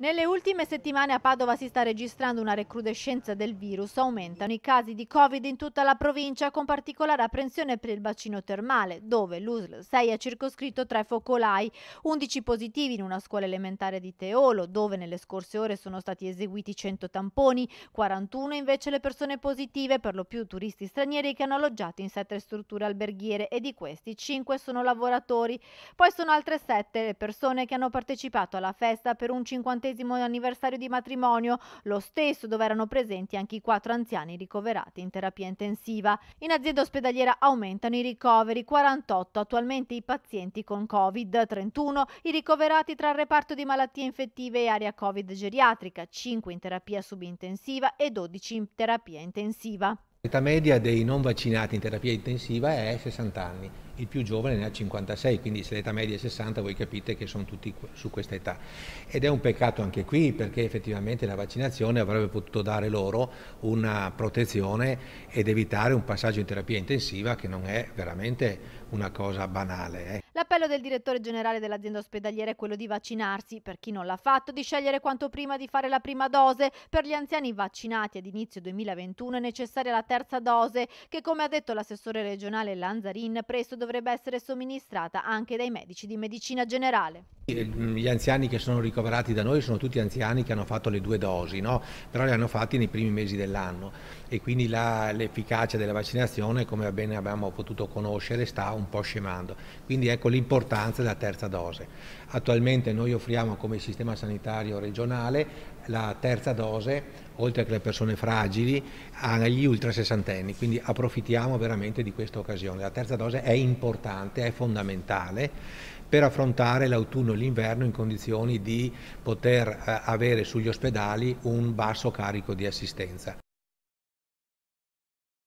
Nelle ultime settimane a Padova si sta registrando una recrudescenza del virus, aumentano i casi di Covid in tutta la provincia con particolare apprensione per il bacino termale, dove l'USL 6 ha circoscritto tre focolai, 11 positivi in una scuola elementare di Teolo, dove nelle scorse ore sono stati eseguiti 100 tamponi, 41 invece le persone positive, per lo più turisti stranieri che hanno alloggiato in sette strutture alberghiere e di questi 5 sono lavoratori. Poi sono altre 7 le persone che hanno partecipato alla festa per un 50 quarantesimo anniversario di matrimonio, lo stesso dove erano presenti anche i quattro anziani ricoverati in terapia intensiva. In azienda ospedaliera aumentano i ricoveri, 48 attualmente i pazienti con Covid, 31 i ricoverati tra il reparto di malattie infettive e area Covid geriatrica, 5 in terapia subintensiva e 12 in terapia intensiva. L'età media dei non vaccinati in terapia intensiva è 60 anni, il più giovane ne ha 56, quindi se l'età media è 60 voi capite che sono tutti su questa età. Ed è un peccato anche qui perché effettivamente la vaccinazione avrebbe potuto dare loro una protezione ed evitare un passaggio in terapia intensiva che non è veramente una cosa banale. Eh. L'appello del direttore generale dell'azienda ospedaliera è quello di vaccinarsi, per chi non l'ha fatto, di scegliere quanto prima di fare la prima dose. Per gli anziani vaccinati ad inizio 2021 è necessaria la terza dose, che come ha detto l'assessore regionale Lanzarin, presto dovrebbe essere somministrata anche dai medici di medicina generale. Gli anziani che sono ricoverati da noi sono tutti anziani che hanno fatto le due dosi, no? però le hanno fatte nei primi mesi dell'anno e quindi l'efficacia della vaccinazione, come bene abbiamo potuto conoscere, sta un po' scemando. Quindi ecco l'importanza della terza dose. Attualmente noi offriamo come sistema sanitario regionale la terza dose, oltre che alle persone fragili, agli ultra sessantenni. quindi approfittiamo veramente di questa occasione. La terza dose è importante, è fondamentale per affrontare l'autunno e l'inverno in condizioni di poter eh, avere sugli ospedali un basso carico di assistenza.